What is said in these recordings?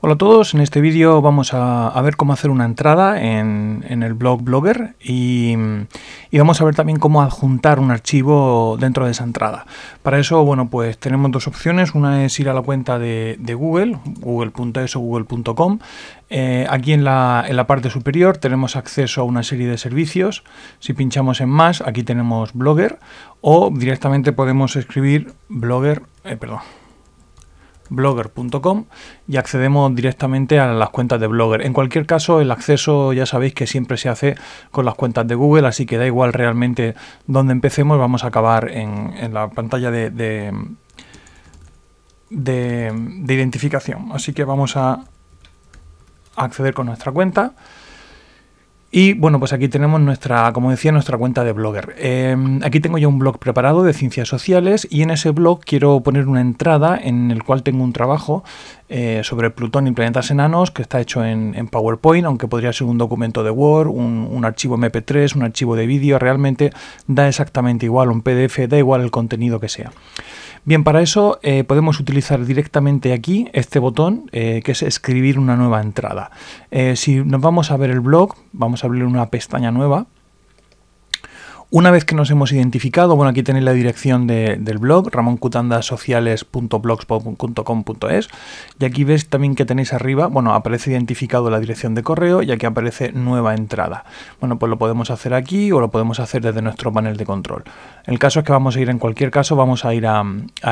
Hola a todos, en este vídeo vamos a, ver cómo hacer una entrada en, el blog Blogger y, vamos a ver también cómo adjuntar un archivo dentro de esa entrada. Para eso, bueno, pues tenemos dos opciones, una es ir a la cuenta de, Google, google.es o google.com. Eh, aquí en la, parte superior tenemos acceso a una serie de servicios. Si pinchamos en más, aquí tenemos Blogger o directamente podemos escribir Blogger, eh, perdón, blogger.com y accedemos directamente a las cuentas de Blogger. En cualquier caso, el acceso ya sabéis que siempre se hace con las cuentas de Google, así que da igual realmente donde empecemos, vamos a acabar en, la pantalla de identificación. Así que vamos a acceder con nuestra cuenta. Y bueno, pues aquí tenemos nuestra, como decía, nuestra cuenta de Blogger. Em, aquí tengo ya un blog preparado de ciencias sociales y en ese blog quiero poner una entrada en el cual tengo un trabajo eh, sobre Plutón y planetas enanos, que está hecho en, PowerPoint, aunque podría ser un documento de Word, un, archivo MP3, un archivo de vídeo, realmente da exactamente igual, un PDF, da igual el contenido que sea. Bien, para eso eh, podemos utilizar directamente aquí este botón eh, que es escribir una nueva entrada. si nos vamos a ver el blog, vamos a abrir una pestaña nueva una vez que nos hemos identificado, bueno, aquí tenéis la dirección del blog, ramoncutandasociales.blogspot.com.es y aquí ves también que tenéis arriba, bueno, aparece identificado la dirección de correo y aquí aparece nueva entrada. Bueno, pues lo podemos hacer aquí o lo podemos hacer desde nuestro panel de control. El caso es que vamos a ir, en cualquier caso, vamos a ir a,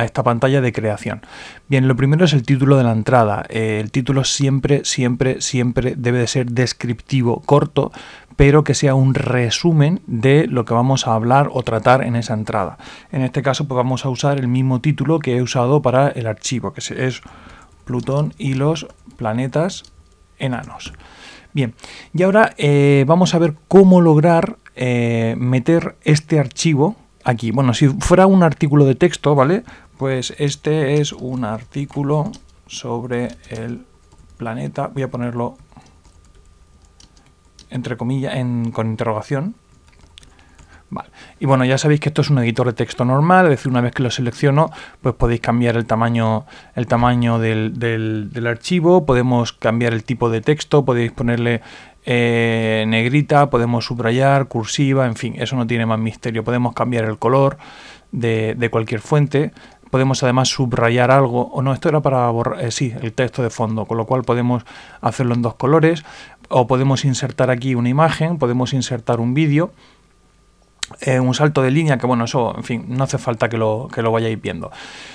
esta pantalla de creación. Bien, lo primero es el título de la entrada. Eh, el título siempre, siempre, siempre debe de ser descriptivo, corto, pero que sea un resumen de lo que vamos a hablar o tratar en esa entrada. En este caso, pues vamos a usar el mismo título que he usado para el archivo, que es Plutón y los planetas enanos. Bien, y ahora eh, vamos a ver cómo lograr eh, meter este archivo aquí. Bueno, si fuera un artículo de texto, ¿vale? Pues este es un artículo sobre el planeta, voy a ponerlo entre comillas, en, con interrogación. Y bueno, ya sabéis que esto es un editor de texto normal, es decir, una vez que lo selecciono, pues podéis cambiar el tamaño, el tamaño del, del, archivo, podemos cambiar el tipo de texto, podéis ponerle eh, negrita, podemos subrayar, cursiva, en fin, eso no tiene más misterio. Podemos cambiar el color de, cualquier fuente, podemos además subrayar algo, o no, esto era para borrar, eh, sí, el texto de fondo, con lo cual podemos hacerlo en dos colores, o podemos insertar aquí una imagen, podemos insertar un vídeo, eh, un salto de línea, que bueno, eso, en fin, no hace falta que lo, que lo vayáis viendo.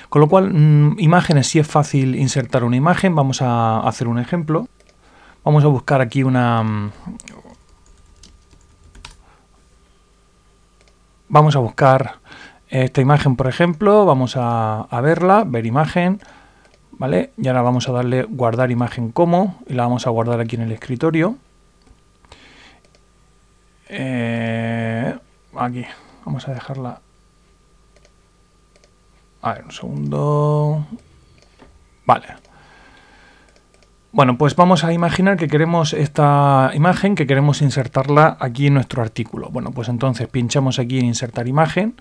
Con lo cual, mm, imágenes, si es fácil insertar una imagen, vamos a hacer un ejemplo. Vamos a buscar aquí una... Mm, vamos a buscar esta imagen, por ejemplo, vamos a verla, ver imagen... ¿vale? Y ahora vamos a darle guardar imagen como y la vamos a guardar aquí en el escritorio. Eh, aquí, vamos a dejarla. A ver, un segundo. Vale. Bueno, pues vamos a imaginar que queremos esta imagen, que queremos insertarla aquí en nuestro artículo. Bueno, pues entonces pinchamos aquí en insertar imagen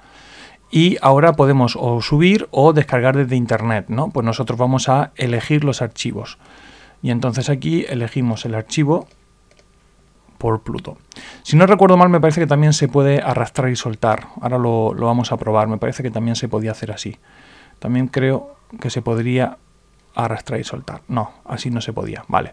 y ahora podemos o subir o descargar desde internet, ¿no? Pues nosotros vamos a elegir los archivos. Y entonces aquí elegimos el archivo por Pluto. Si no recuerdo mal, me parece que también se puede arrastrar y soltar. Ahora lo, lo vamos a probar. Me parece que también se podía hacer así. También creo que se podría arrastrar y soltar. No, así no se podía. Vale.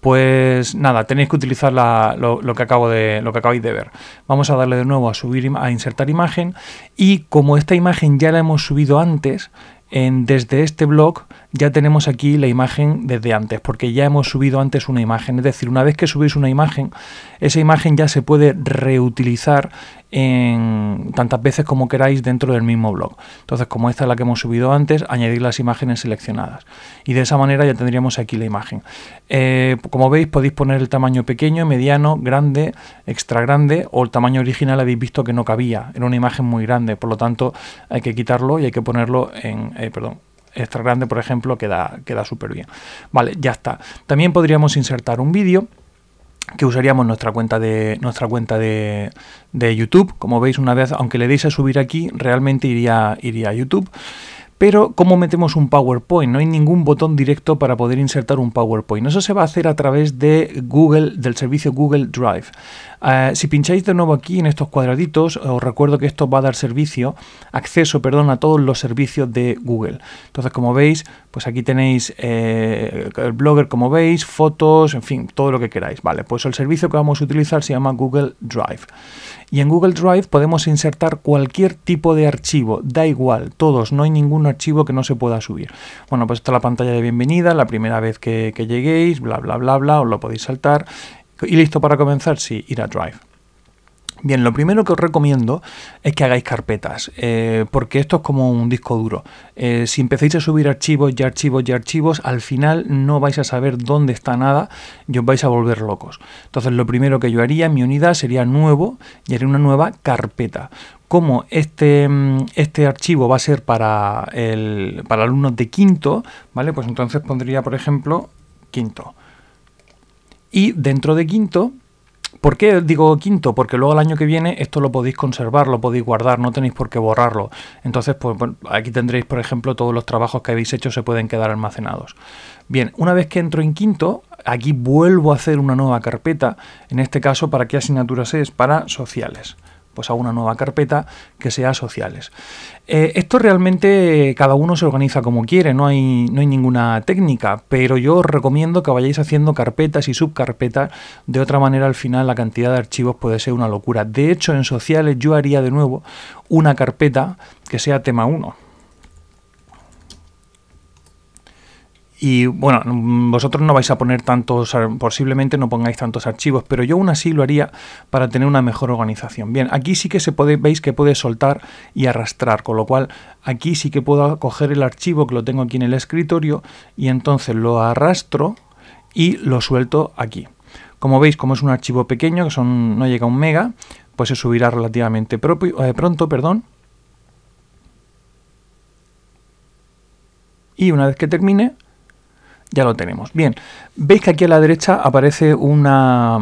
Pues nada, tenéis que utilizar lo, que acabo de, lo que acabáis de ver. Vamos a darle de nuevo a subir, a insertar imagen. Y como esta imagen ya la hemos subido antes, en, desde este blog ya tenemos aquí la imagen desde antes, porque ya hemos subido antes una imagen. Es decir, una vez que subís una imagen, esa imagen ya se puede reutilizar en tantas veces como queráis dentro del mismo blog. Entonces, como esta es la que hemos subido antes, añadir las imágenes seleccionadas. Y de esa manera ya tendríamos aquí la imagen. Eh, como veis, podéis poner el tamaño pequeño, mediano, grande, extra grande o el tamaño original habéis visto que no cabía. Era una imagen muy grande, por lo tanto hay que quitarlo y hay que ponerlo en... Eh, perdón, extra grande, por ejemplo, queda, queda súper bien. Vale, ya está. También podríamos insertar un vídeo que usaríamos nuestra cuenta de nuestra cuenta de, YouTube. Como veis, una vez, aunque le deis a subir aquí, realmente iría, iría a YouTube. Pero ¿cómo metemos un PowerPoint? No hay ningún botón directo para poder insertar un PowerPoint. Eso se va a hacer a través de Google, del servicio Google Drive. Eh, si pincháis de nuevo aquí en estos cuadraditos, os recuerdo que esto va a dar servicio, acceso, perdón, a todos los servicios de Google. Entonces, como veis, pues aquí tenéis eh, el blogger, como veis, fotos, en fin, todo lo que queráis. Vale, pues el servicio que vamos a utilizar se llama Google Drive. Y en Google Drive podemos insertar cualquier tipo de archivo, da igual, todos, no hay ningún archivo que no se pueda subir. Bueno, pues está la pantalla de bienvenida, la primera vez que, lleguéis, bla, bla, bla, bla, os lo podéis saltar. ¿Y listo para comenzar? Sí, ir a Drive. Bien, lo primero que os recomiendo es que hagáis carpetas, eh, porque esto es como un disco duro. Eh, si empecéis a subir archivos y archivos y archivos, al final no vais a saber dónde está nada y os vais a volver locos. Entonces, lo primero que yo haría en mi unidad sería nuevo y haré una nueva carpeta como este, mm, este archivo va a ser para, el, para alumnos de quinto, ¿vale? Pues entonces pondría, por ejemplo, quinto. Y dentro de quinto ¿Por qué digo quinto? Porque luego el año que viene esto lo podéis conservar, lo podéis guardar, no tenéis por qué borrarlo. Entonces, pues aquí tendréis, por ejemplo, todos los trabajos que habéis hecho se pueden quedar almacenados. Bien, una vez que entro en quinto, aquí vuelvo a hacer una nueva carpeta, en este caso, ¿para qué asignaturas es? Para sociales pues a una nueva carpeta que sea sociales. Eh, esto realmente eh, cada uno se organiza como quiere, no hay, no hay ninguna técnica, pero yo os recomiendo que vayáis haciendo carpetas y subcarpetas, de otra manera al final la cantidad de archivos puede ser una locura. De hecho en sociales yo haría de nuevo una carpeta que sea tema 1 Y bueno, vosotros no vais a poner tantos, posiblemente no pongáis tantos archivos, pero yo aún así lo haría para tener una mejor organización. Bien, aquí sí que se puede, veis que puede soltar y arrastrar, con lo cual aquí sí que puedo coger el archivo que lo tengo aquí en el escritorio y entonces lo arrastro y lo suelto aquí. Como veis, como es un archivo pequeño, que son, no llega a un mega, pues se subirá relativamente eh, pronto, perdón. Y una vez que termine, ya lo tenemos. Bien, veis que aquí a la derecha aparece una,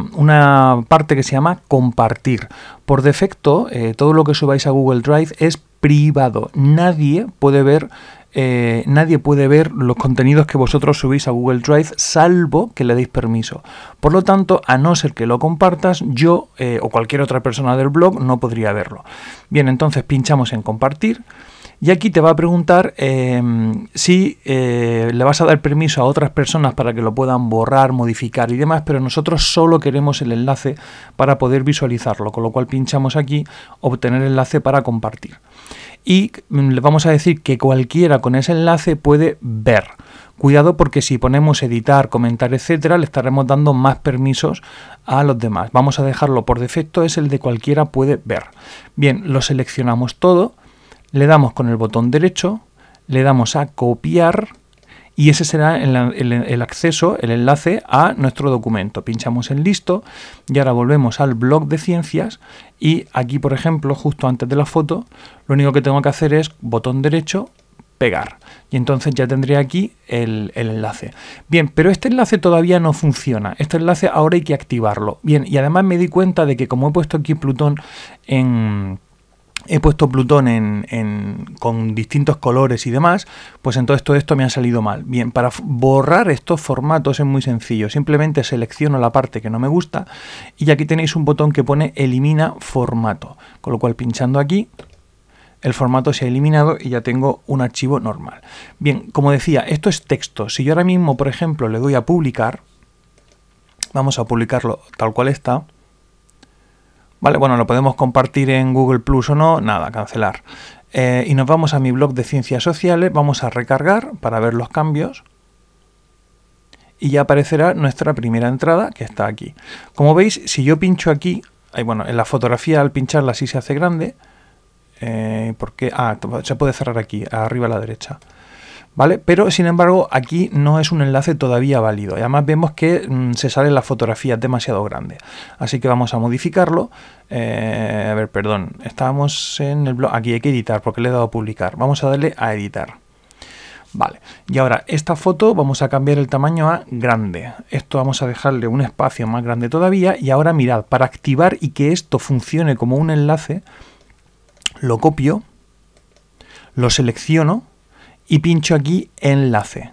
parte que se llama compartir. Por defecto, eh, todo lo que subáis a Google Drive es privado. Nadie puede ver eh, nadie puede ver los contenidos que vosotros subís a Google Drive salvo que le deis permiso. Por lo tanto, a no ser que lo compartas, yo eh, o cualquier otra persona del blog no podría verlo. Bien, entonces pinchamos en compartir. Y aquí te va a preguntar em, si eh, le vas a dar permiso a otras personas para que lo puedan borrar, modificar y demás, pero nosotros solo queremos el enlace para poder visualizarlo, con lo cual pinchamos aquí, obtener enlace para compartir. Y mm, le vamos a decir que cualquiera con ese enlace puede ver. Cuidado porque si ponemos editar, comentar, etcétera, le estaremos dando más permisos a los demás. Vamos a dejarlo por defecto, es el de cualquiera puede ver. Bien, lo seleccionamos todo le damos con el botón derecho, le damos a copiar y ese será el, acceso, el enlace a nuestro documento. Pinchamos en listo y ahora volvemos al blog de ciencias y aquí, por ejemplo, justo antes de la foto, lo único que tengo que hacer es botón derecho, pegar. Y entonces ya tendría aquí el, el, enlace. Bien, pero este enlace todavía no funciona. Este enlace ahora hay que activarlo. Bien, y además me di cuenta de que como he puesto aquí Plutón en he puesto Plutón con distintos colores y demás, pues entonces todo esto me ha salido mal. Bien, para borrar estos formatos es muy sencillo, simplemente selecciono la parte que no me gusta y aquí tenéis un botón que pone elimina formato, con lo cual pinchando aquí el formato se ha eliminado y ya tengo un archivo normal. Bien, como decía, esto es texto. Si yo ahora mismo, por ejemplo, le doy a publicar, vamos a publicarlo tal cual está, Vale, bueno, lo podemos compartir en Google Plus o no, nada, cancelar. Eh, y nos vamos a mi blog de ciencias sociales, vamos a recargar para ver los cambios y ya aparecerá nuestra primera entrada que está aquí. Como veis, si yo pincho aquí, bueno, en la fotografía al pincharla sí se hace grande, eh, porque ah, se puede cerrar aquí, arriba a la derecha. Pero sin embargo aquí no es un enlace todavía válido. además vemos que mm, se sale la fotografía demasiado grande. Así que vamos a modificarlo. Eh, a ver, perdón. Estábamos en el blog. Aquí hay que editar porque le he dado a publicar. Vamos a darle a editar. Vale, y ahora esta foto vamos a cambiar el tamaño a grande. Esto vamos a dejarle un espacio más grande todavía. Y ahora mirad, para activar y que esto funcione como un enlace, lo copio, lo selecciono y pincho aquí enlace.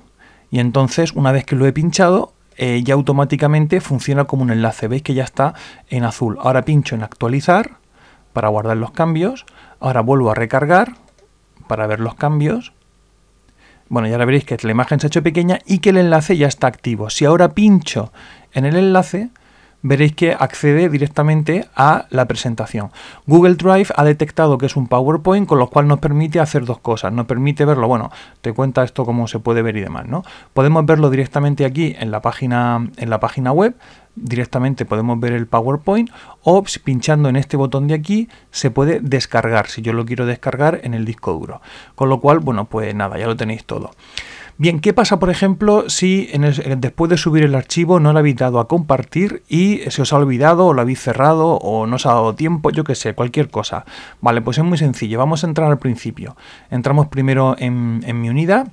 Y entonces, una vez que lo he pinchado, eh, ya automáticamente funciona como un enlace. Veis que ya está en azul. Ahora pincho en actualizar para guardar los cambios. Ahora vuelvo a recargar para ver los cambios. Bueno, ya veréis que la imagen se ha hecho pequeña y que el enlace ya está activo. Si ahora pincho en el enlace, veréis que accede directamente a la presentación. Google Drive ha detectado que es un PowerPoint, con lo cual nos permite hacer dos cosas. Nos permite verlo, bueno, te cuenta esto cómo se puede ver y demás, ¿no? Podemos verlo directamente aquí en la página, en la página web, directamente podemos ver el PowerPoint o pinchando en este botón de aquí se puede descargar si yo lo quiero descargar en el disco duro. Con lo cual, bueno, pues nada, ya lo tenéis todo. Bien, ¿qué pasa, por ejemplo, si después de subir el archivo no lo habéis dado a compartir y se os ha olvidado o lo habéis cerrado o no os ha dado tiempo, yo qué sé, cualquier cosa? Vale, pues es muy sencillo. Vamos a entrar al principio. Entramos primero en, mi unidad.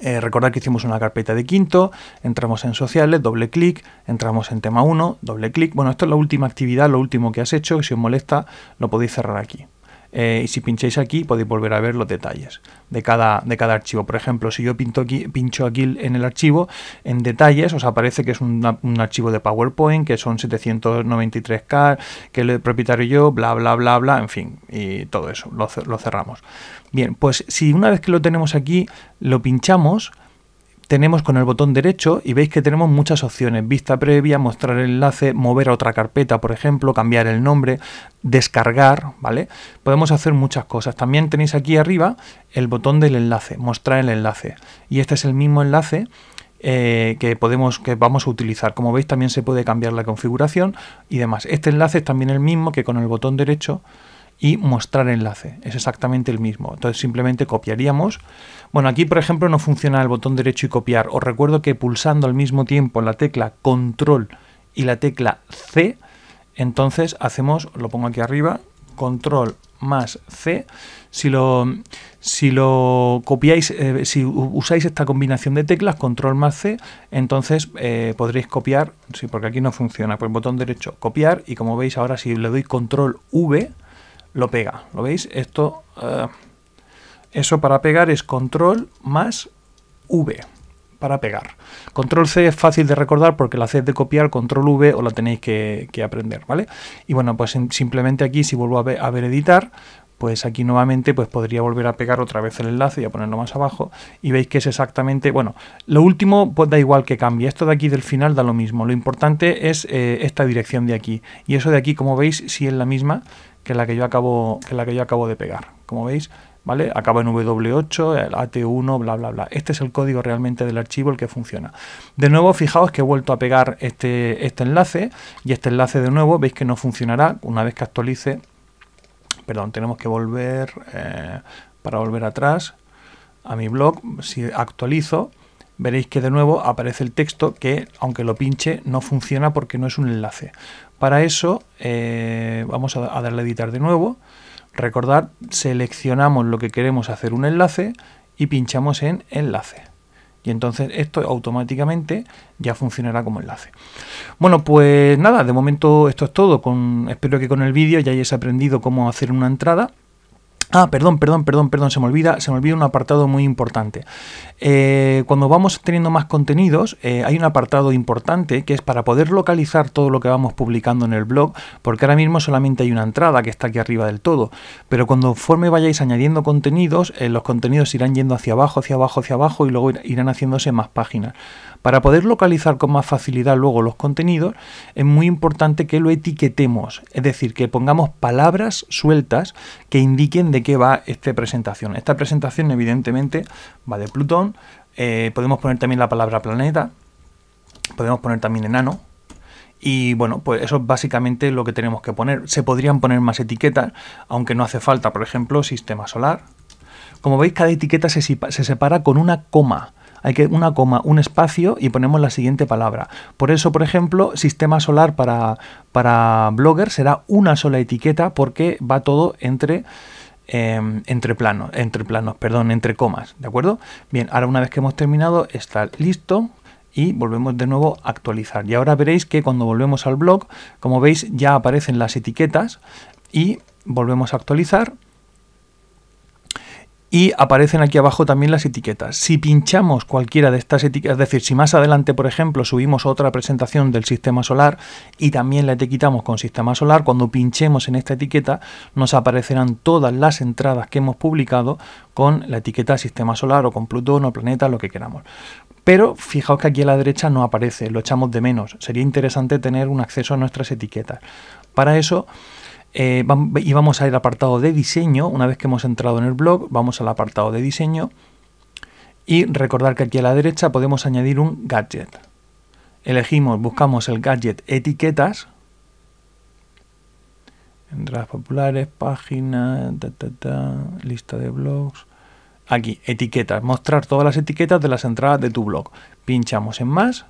Eh, recordad que hicimos una carpeta de quinto, entramos en sociales, doble clic, entramos en tema 1, doble clic. Bueno, esto es la última actividad, lo último que has hecho, que si os molesta lo podéis cerrar aquí. Eh, y si pincháis aquí podéis volver a ver los detalles de cada, de cada archivo. Por ejemplo, si yo pinto aquí, pincho aquí en el archivo, en detalles os aparece que es un archivo de PowerPoint, que son 793K, que el propietario yo, bla, bla, bla, bla, en fin, y todo eso, lo, lo cerramos. Bien, pues si una vez que lo tenemos aquí, lo pinchamos, tenemos con el botón derecho y veis que tenemos muchas opciones. Vista previa, mostrar el enlace, mover a otra carpeta, por ejemplo, cambiar el nombre, descargar, ¿vale? Podemos hacer muchas cosas. También tenéis aquí arriba el botón del enlace, mostrar el enlace. Y este es el mismo enlace eh, que podemos que vamos a utilizar como veis también se puede cambiar la configuración y demás este enlace es también el mismo que con el botón derecho y mostrar enlace. Es exactamente el mismo. Entonces simplemente copiaríamos. Bueno, aquí por ejemplo no funciona el botón derecho y copiar. Os recuerdo que pulsando al mismo tiempo la tecla control y la tecla C, entonces hacemos, lo pongo aquí arriba, control más C. Si lo, si lo copiáis, eh, si usáis esta combinación de teclas, control más C, entonces eh, podréis copiar, sí, porque aquí no funciona, pues botón derecho, copiar, y como veis ahora si le doy control V, lo pega. ¿Lo veis? Esto, eh, eso para pegar es control más V para pegar. Control C es fácil de recordar porque la C es de copiar, control V o la tenéis que, aprender, ¿vale? Y bueno, pues simplemente aquí si vuelvo a ver, editar, pues aquí nuevamente pues podría volver a pegar otra vez el enlace y a ponerlo más abajo y veis que es exactamente, bueno, lo último pues da igual que cambie, esto de aquí del final da lo mismo, lo importante es eh, esta dirección de aquí y eso de aquí como veis si es la misma que la que yo acabo, que la que yo acabo de pegar. Como veis, ¿vale? Acaba en W8, el AT1, bla, bla, bla. Este es el código realmente del archivo el que funciona. De nuevo, fijaos que he vuelto a pegar este, este enlace y este enlace de nuevo, veis que no funcionará una vez que actualice. Perdón, tenemos que volver eh, para volver atrás a mi blog. Si actualizo, veréis que de nuevo aparece el texto que, aunque lo pinche, no funciona porque no es un enlace. Para eso eh, vamos a darle a editar de nuevo. recordar seleccionamos lo que queremos hacer un enlace y pinchamos en enlace. Y entonces esto automáticamente ya funcionará como enlace. Bueno, pues nada, de momento esto es todo. Con, espero que con el vídeo ya hayáis aprendido cómo hacer una entrada. Ah, perdón, perdón, perdón, perdón, se me olvida, se me olvida un apartado muy importante. Eh, cuando vamos teniendo más contenidos, eh, hay un apartado importante que es para poder localizar todo lo que vamos publicando en el blog, porque ahora mismo solamente hay una entrada que está aquí arriba del todo. Pero cuando conforme vayáis añadiendo contenidos, eh, los contenidos irán yendo hacia abajo, hacia abajo, hacia abajo y luego irán haciéndose más páginas. Para poder localizar con más facilidad luego los contenidos, es muy importante que lo etiquetemos, es decir, que pongamos palabras sueltas que indiquen de qué va esta presentación. Esta presentación evidentemente va de Plutón, eh, podemos poner también la palabra planeta, podemos poner también enano, y bueno, pues eso es básicamente lo que tenemos que poner. Se podrían poner más etiquetas, aunque no hace falta, por ejemplo, sistema solar. Como veis, cada etiqueta se separa con una coma hay que una coma, un espacio y ponemos la siguiente palabra. Por eso, por ejemplo, sistema solar para, para Blogger será una sola etiqueta porque va todo entre, em, entre planos, entre planos, perdón, entre comas, ¿de acuerdo? Bien, ahora una vez que hemos terminado está listo y volvemos de nuevo a actualizar. Y ahora veréis que cuando volvemos al blog, como veis, ya aparecen las etiquetas y volvemos a actualizar y aparecen aquí abajo también las etiquetas. Si pinchamos cualquiera de estas etiquetas, es decir, si más adelante, por ejemplo, subimos otra presentación del sistema solar y también la etiquetamos con sistema solar, cuando pinchemos en esta etiqueta nos aparecerán todas las entradas que hemos publicado con la etiqueta sistema solar o con Plutón o planeta, lo que queramos. Pero fijaos que aquí a la derecha no aparece, lo echamos de menos. Sería interesante tener un acceso a nuestras etiquetas. Para eso eh, y vamos a ir al apartado de diseño. Una vez que hemos entrado en el blog, vamos al apartado de diseño. Y recordar que aquí a la derecha podemos añadir un gadget. Elegimos, buscamos el gadget etiquetas. Entradas populares, página, lista de blogs. Aquí, etiquetas. Mostrar todas las etiquetas de las entradas de tu blog. Pinchamos en más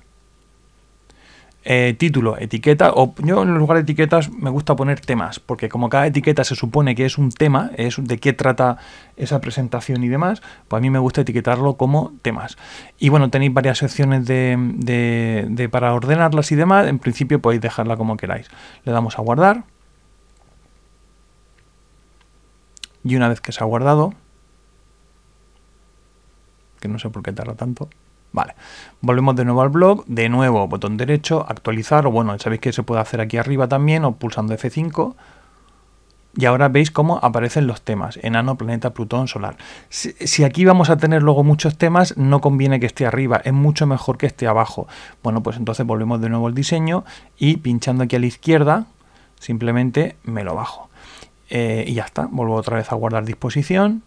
eh, título, etiqueta, o yo en lugar de etiquetas me gusta poner temas, porque como cada etiqueta se supone que es un tema, es de qué trata esa presentación y demás, pues a mí me gusta etiquetarlo como temas. Y bueno, tenéis varias secciones de para ordenarlas y demás, en principio podéis dejarla como queráis. Le damos a guardar. Y una vez que se ha guardado, que no sé por qué tarda tanto, Vale, volvemos de nuevo al blog, de nuevo botón derecho, actualizar, o bueno, sabéis que se puede hacer aquí arriba también, o pulsando F5, y ahora veis cómo aparecen los temas, enano, planeta, Plutón, solar. Si, aquí vamos a tener luego muchos temas, no conviene que esté arriba, es mucho mejor que esté abajo. Bueno, pues entonces volvemos de nuevo al diseño y pinchando aquí a la izquierda, simplemente me lo bajo. Eh, y ya está, vuelvo otra vez a guardar disposición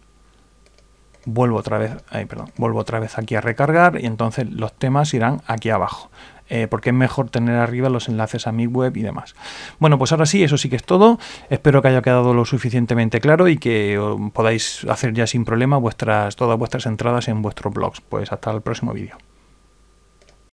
vuelvo otra vez, perdón, vuelvo otra vez aquí a recargar y entonces los temas irán aquí abajo. Eh, porque es mejor tener arriba los enlaces a mi web y demás. Bueno, pues ahora sí, eso sí que es todo. Espero que haya quedado lo suficientemente claro y que podáis hacer ya sin problema vuestras, todas vuestras entradas en vuestros blogs. Pues hasta el próximo vídeo.